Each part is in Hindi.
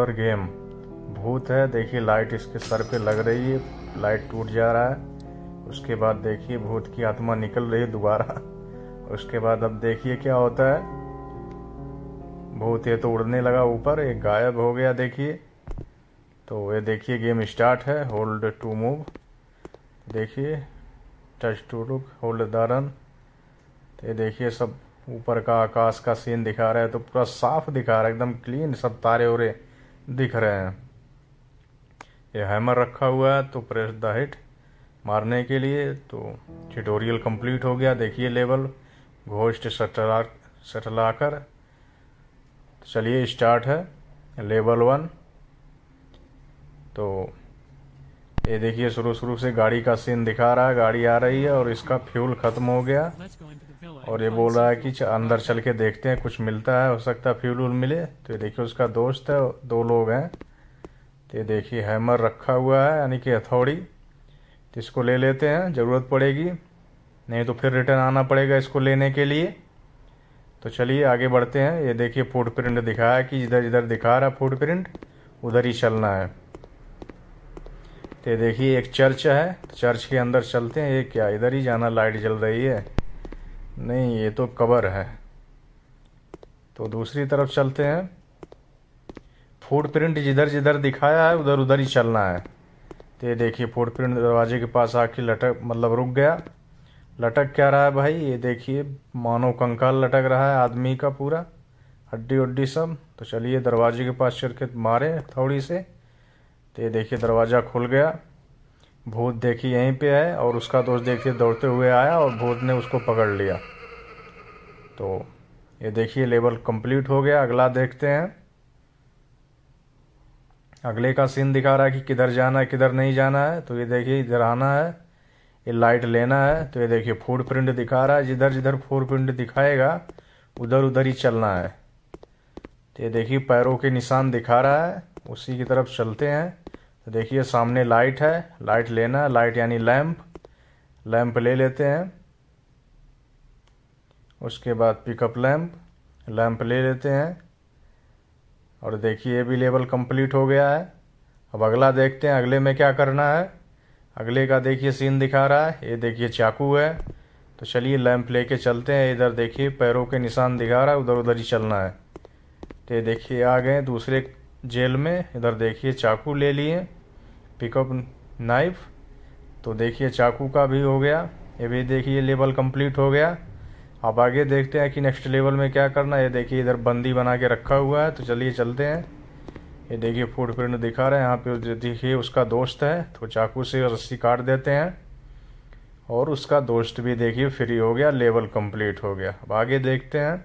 और गेम भूत है देखिए लाइट इसके सर पे लग रही है लाइट टूट जा रहा है उसके बाद देखिए भूत की आत्मा निकल रही है दोबारा उसके बाद अब देखिए क्या होता है भूत ये तो उड़ने लगा ऊपर एक गायब हो गया देखिए तो ये देखिए गेम स्टार्ट है होल्ड टू मूव देखिए touch to look hold the run तो ये देखिए सब ऊपर का आकाश का सीन दिखा रहा है तो पूरा साफ दिखा रहा है एकदम क्लीन सब तारे उरे दिख रहे हैं ये हैमर रखा हुआ है तो प्रेस द हिट मारने के लिए तो ट्यूटोरियल कंप्लीट हो गया देखिए लेवल घोष्ट सटला कर चलिए स्टार्ट है लेवल वन तो ये देखिए शुरू शुरू से गाड़ी का सीन दिखा रहा है गाड़ी आ रही है और इसका फ्यूल ख़त्म हो गया और ये बोल रहा है कि अंदर चल के देखते हैं कुछ मिलता है हो सकता है फ्यूल उल मिले तो ये देखिए उसका दोस्त है दो लोग हैं तो ये देखिए हैमर रखा हुआ है यानी कि हथौड़ी तो इसको ले लेते हैं ज़रूरत पड़ेगी नहीं तो फिर रिटर्न आना पड़ेगा इसको लेने के लिए तो चलिए आगे बढ़ते हैं ये देखिए फुट प्रिंट दिखाया कि जिधर इधर दिखा रहा फुट प्रिंट उधर ही चलना है तो देखिए एक चर्च है तो चर्च के अंदर चलते हैं ये क्या इधर ही जाना लाइट जल रही है नहीं ये तो कवर है तो दूसरी तरफ चलते हैं फूड प्रिंट जिधर जिधर दिखाया है उधर उधर ही चलना है तो ये देखिए फूड प्रिंट दरवाजे के पास आके लटक मतलब रुक गया लटक क्या रहा है भाई ये देखिए मानो कंकाल लटक रहा है आदमी का पूरा हड्डी उड्डी सब तो चलिए दरवाजे के पास चल के मारे थोड़ी से तो ये देखिए दरवाज़ा खुल गया भूत देखी यहीं पे है और उसका दोस्त देखिए दौड़ते हुए आया और भूत ने उसको पकड़ लिया तो ये देखिए लेवल कंप्लीट हो गया अगला देखते हैं अगले का सीन दिखा रहा है कि किधर जाना है किधर नहीं जाना है तो ये देखिए इधर आना है ये लाइट लेना है तो ये देखिए फूड प्रिंट दिखा रहा है जिधर जिधर फूड प्रिंट दिखाएगा उधर उधर ही चलना है तो ये देखिए पैरों के निशान दिखा रहा है उसी की तरफ चलते हैं तो देखिए सामने लाइट है लाइट लेना लाइट यानी लैंप लैंप ले लेते हैं उसके बाद पिकअप लैंप लैंप ले लेते हैं और देखिए ये भी लेवल कंप्लीट हो गया है अब अगला देखते हैं अगले में क्या करना है अगले का देखिए सीन दिखा रहा है ये देखिए चाकू है तो चलिए लैंप लेके चलते हैं इधर देखिए पैरों के निशान दिखा रहा है उधर उधर ही चलना है तो ये देखिए आ गए दूसरे जेल में इधर देखिए चाकू ले लिए पिकअप नाइफ तो देखिए चाकू का भी हो गया ये भी देखिए लेवल कंप्लीट हो गया अब आगे देखते हैं कि नेक्स्ट लेवल में क्या करना है ये देखिए इधर बंदी बना के रखा हुआ है तो चलिए चलते हैं ये देखिए फूड प्रिंट दिखा रहे हैं यहाँ पे देखिए उसका दोस्त है तो चाकू से रस्सी काट देते हैं और उसका दोस्त भी देखिए फ्री हो गया लेवल कंप्लीट हो गया अब आगे देखते हैं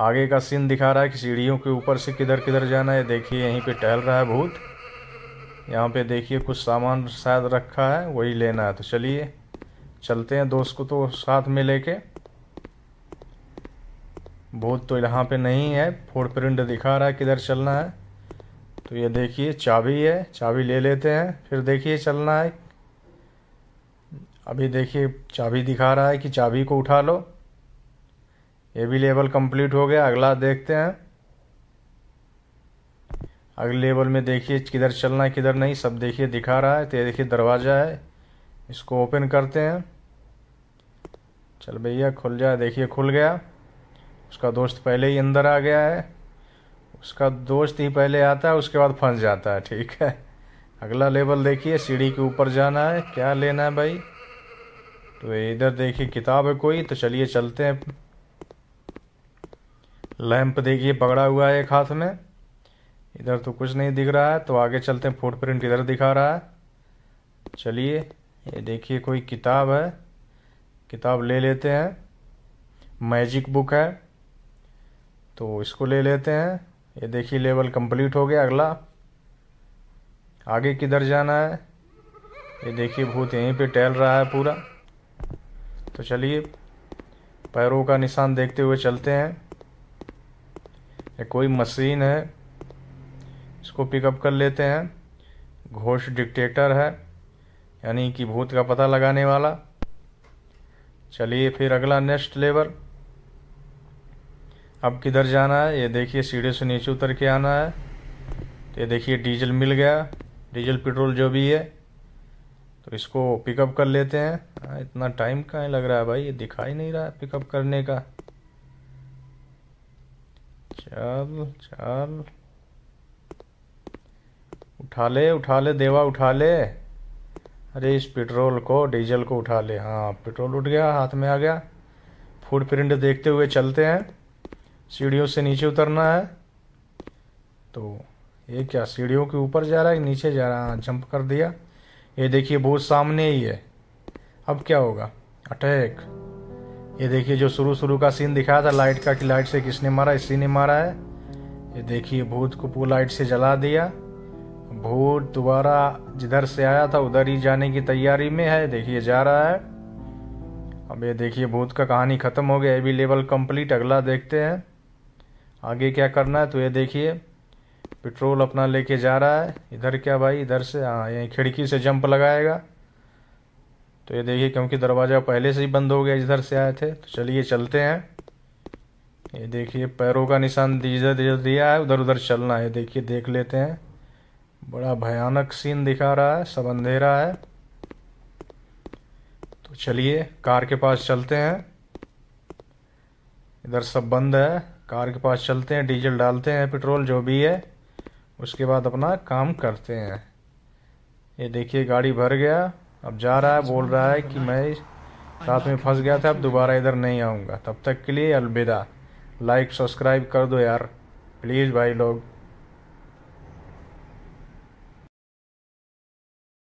आगे का सीन दिखा रहा है कि सीढ़ियों के ऊपर से किधर किधर जाना है देखिए यहीं पे टहल रहा है भूत यहाँ पे देखिए कुछ सामान शायद रखा है वही लेना है तो चलिए चलते हैं दोस्त को तो साथ में लेके भूत तो यहाँ पे नहीं है फोर प्रिंट दिखा रहा है किधर चलना है तो ये देखिए चाबी है चाबी ले लेते हैं फिर देखिए चलना है अभी देखिए चाबी दिखा रहा है कि चाबी को उठा लो ये भी लेवल कंप्लीट हो गया अगला देखते हैं अगले लेवल में देखिए किधर चलना है किधर नहीं सब देखिए दिखा रहा है तो ये देखिए दरवाज़ा है इसको ओपन करते हैं चल भैया खुल जाए देखिए खुल गया उसका दोस्त पहले ही अंदर आ गया है उसका दोस्त ही पहले आता है उसके बाद फंस जाता है ठीक है अगला लेवल देखिए सीढ़ी के ऊपर जाना है क्या लेना है भाई तो इधर देखिए किताब है कोई तो चलिए चलते हैं लैंप देखिए पकड़ा हुआ है एक हाथ में इधर तो कुछ नहीं दिख रहा है तो आगे चलते हैं फुटप्रिंट इधर दिखा रहा है चलिए ये देखिए कोई किताब है किताब ले लेते हैं मैजिक बुक है तो इसको ले लेते हैं ये देखिए लेवल कंप्लीट हो गया अगला आगे किधर जाना है ये देखिए भूत यहीं पे टहल रहा है पूरा तो चलिए पैरों का निशान देखते हुए चलते हैं या कोई मशीन है इसको पिकअप कर लेते हैं घोष डिक्टेटर है यानी कि भूत का पता लगाने वाला चलिए फिर अगला नेक्स्ट लेवल अब किधर जाना है ये देखिए सीढ़ी से नीचे उतर के आना है तो ये देखिए डीजल मिल गया डीजल पेट्रोल जो भी है तो इसको पिकअप कर लेते हैं हाँ, इतना टाइम कहाँ लग रहा है भाई ये दिखाई नहीं रहा पिकअप करने का चल चल उठा ले उठा ले देवा उठा ले अरे इस पेट्रोल को डीजल को उठा ले हाँ पेट्रोल उठ गया हाथ में आ गया फूड प्रिंट देखते हुए चलते हैं सीढ़ियों से नीचे उतरना है तो ये क्या सीढ़ियों के ऊपर जा रहा है नीचे जा रहा है हाँ, जंप कर दिया ये देखिए बहुत सामने ही है अब क्या होगा अटैक ये देखिए जो शुरू शुरू का सीन दिखाया था लाइट का कि लाइट से किसने मारा इसी ने मारा है ये देखिए भूत को पूरा लाइट से जला दिया भूत दोबारा जिधर से आया था उधर ही जाने की तैयारी में है देखिए जा रहा है अब ये देखिए भूत का कहानी ख़त्म हो गया अभी लेवल कंप्लीट अगला देखते हैं आगे क्या करना है तो ये देखिए पेट्रोल अपना लेके जा रहा है इधर क्या भाई इधर से हाँ यहीं खिड़की से जंप लगाएगा तो ये देखिए क्योंकि दरवाज़ा पहले से ही बंद हो गया इधर से आए थे तो चलिए चलते हैं ये देखिए पैरों का निशान इधर इधर दिया है उधर उधर चलना है देखिए देख लेते हैं बड़ा भयानक सीन दिखा रहा है सब अंधेरा है तो चलिए कार के पास चलते हैं इधर सब बंद है कार के पास चलते हैं डीजल डालते हैं पेट्रोल जो भी है उसके बाद अपना काम करते हैं ये देखिए गाड़ी भर गया अब जा रहा है बोल रहा है कि मैं रात में फंस गया था अब दोबारा इधर नहीं आऊँगा तब तक के लिए अलविदा लाइक सब्सक्राइब कर दो यार प्लीज़ भाई लोग